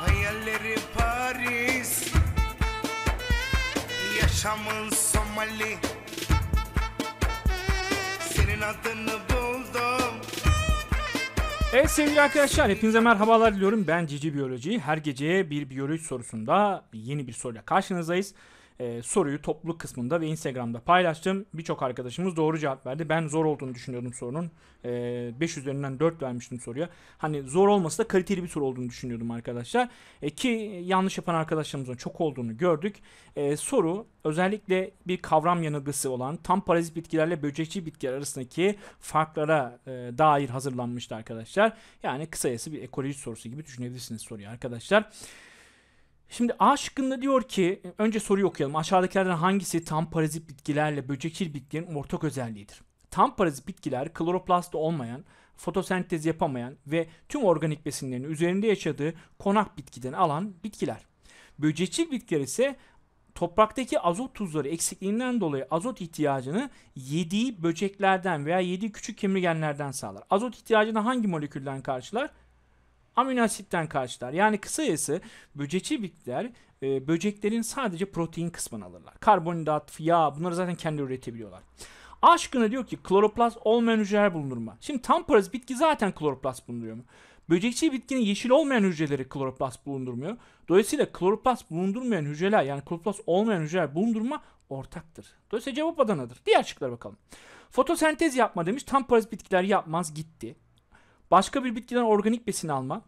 Hayalleri Paris Yaşamın Somali Senin adını buldum Evet sevgili arkadaşlar hepinize merhabalar diliyorum. Ben Cici Biyoloji. Her gece bir biyoloji sorusunda yeni bir soruyla karşınızdayız e, soruyu topluluk kısmında ve Instagram'da paylaştım. Birçok arkadaşımız doğru cevap verdi. Ben zor olduğunu düşünüyordum sorunun. E, 5 üzerinden 4 vermiştim soruya. Hani zor olması da kaliteli bir soru olduğunu düşünüyordum arkadaşlar. E, ki yanlış yapan arkadaşlarımızın çok olduğunu gördük. E, soru özellikle bir kavram yanılgısı olan tam parazit bitkilerle böcekçi bitkiler arasındaki farklara e, dair hazırlanmıştı arkadaşlar. Yani kısayası bir ekoloji sorusu gibi düşünebilirsiniz soruyu arkadaşlar. Şimdi A şıkkında diyor ki önce soruyu okuyalım. Aşağıdakilerden hangisi tam parazit bitkilerle böcekçil bitkilerin ortak özelliğidir? Tam parazit bitkiler kloroplastı olmayan, fotosentez yapamayan ve tüm organik besinlerini üzerinde yaşadığı konak bitkiden alan bitkiler. Böcekçil bitkiler ise topraktaki azot tuzları eksikliğinden dolayı azot ihtiyacını yediği böceklerden veya yediği küçük kemirgenlerden sağlar. Azot ihtiyacını hangi molekülden karşılar? amino karşılar. Yani kısacası böceci bitkiler e, böceklerin sadece protein kısmını alırlar. Karbonhidrat, yağ bunları zaten kendi üretebiliyorlar. Aşkına diyor ki kloroplast olmayan hücreler bulunur mu? Şimdi tam paraz bitki zaten kloroplast bulunduruyor mu? Böcekçi bitkinin yeşil olmayan hücreleri kloroplast bulundurmuyor. Dolayısıyla kloroplast bulundurmayan hücreler yani kloroplast olmayan hücreler bulundurma ortaktır. Dolayısıyla cevap Adana'dır. Diğer şıklara bakalım. Fotosentez yapma demiş. Tam paraz bitkiler yapmaz gitti. Başka bir bitkiden organik besin alma.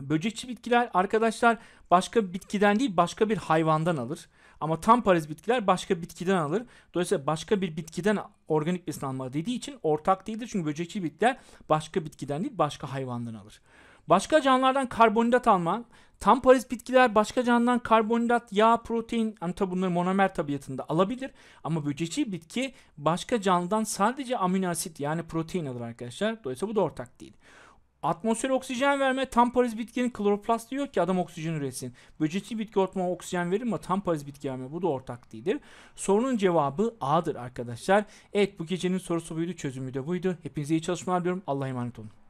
Böcekçi bitkiler arkadaşlar başka bitkiden değil başka bir hayvandan alır. Ama tam paraz bitkiler başka bitkiden alır. Dolayısıyla başka bir bitkiden organik besin alma dediği için ortak değildir. Çünkü böcekçi bitkiler başka bitkiden değil başka hayvandan alır. Başka canlılardan karbonhidrat alman, tam Paris bitkiler başka canlıdan karbonhidrat, yağ, protein, yani tabi bunları monomer tabiatında alabilir. Ama böceci bitki başka canlıdan sadece amino asit yani protein alır arkadaşlar. Dolayısıyla bu da ortak değil. Atmosfere oksijen verme tam Paris bitkinin kloroplast diyor ki adam oksijen üretsin. Böceci bitki ortama oksijen verir ama tam Paris bitki verme bu da ortak değildir. Sorunun cevabı A'dır arkadaşlar. Evet bu gecenin sorusu buydu çözümü de buydu. Hepinize iyi çalışmalar diliyorum. Allah'a emanet olun.